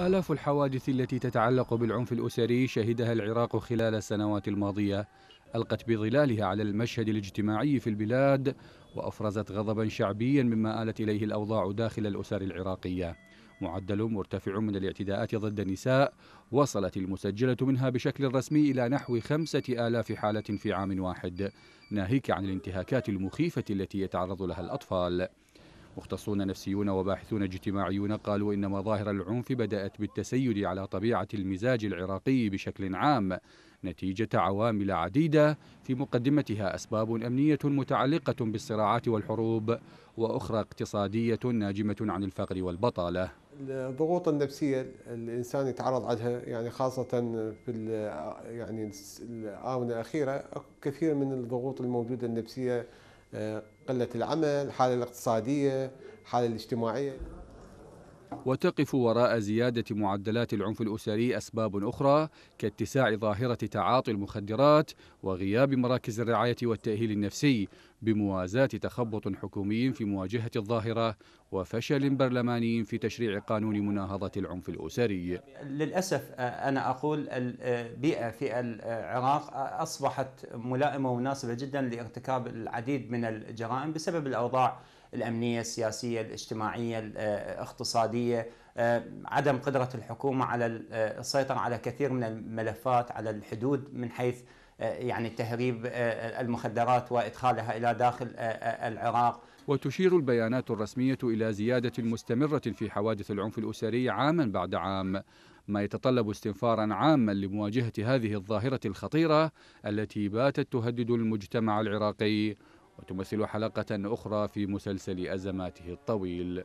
آلاف الحوادث التي تتعلق بالعنف الأسري شهدها العراق خلال السنوات الماضية ألقت بظلالها على المشهد الاجتماعي في البلاد وأفرزت غضبا شعبيا مما آلت إليه الأوضاع داخل الأسر العراقية معدل مرتفع من الاعتداءات ضد النساء وصلت المسجلة منها بشكل رسمي إلى نحو خمسة آلاف حالة في عام واحد ناهيك عن الانتهاكات المخيفة التي يتعرض لها الأطفال مختصون نفسيون وباحثون اجتماعيون قالوا إن مظاهر العنف بدأت بالتسيد على طبيعة المزاج العراقي بشكل عام نتيجة عوامل عديدة في مقدمتها أسباب أمنية متعلقة بالصراعات والحروب وأخرى اقتصادية ناجمة عن الفقر والبطالة الضغوط النفسية الإنسان يتعرض عليها يعني خاصة في يعني الآونة الأخيرة كثير من الضغوط الموجودة النفسية آه، قله العمل الحاله الاقتصاديه الحاله الاجتماعيه وتقف وراء زيادة معدلات العنف الأسري أسباب أخرى كاتساع ظاهرة تعاطي المخدرات وغياب مراكز الرعاية والتأهيل النفسي بموازاة تخبط حكومي في مواجهة الظاهرة وفشل برلماني في تشريع قانون مناهضة العنف الأسري للأسف آه، أنا أقول البيئة آه، في العراق آه، أصبحت ملائمة ومناسبة جدا لارتكاب العديد من الجرائم بسبب الأوضاع الامنيه السياسيه الاجتماعيه آه، الاقتصاديه آه، عدم قدره الحكومه على آه، السيطره على كثير من الملفات على الحدود من حيث يعني تهريب المخدرات وادخالها الى داخل العراق وتشير البيانات الرسميه الى زياده مستمره في حوادث العنف الاسري عاما بعد عام ما يتطلب استنفارا عاما لمواجهه هذه الظاهره الخطيره التي باتت تهدد المجتمع العراقي تمثل حلقة أخرى في مسلسل أزماته الطويل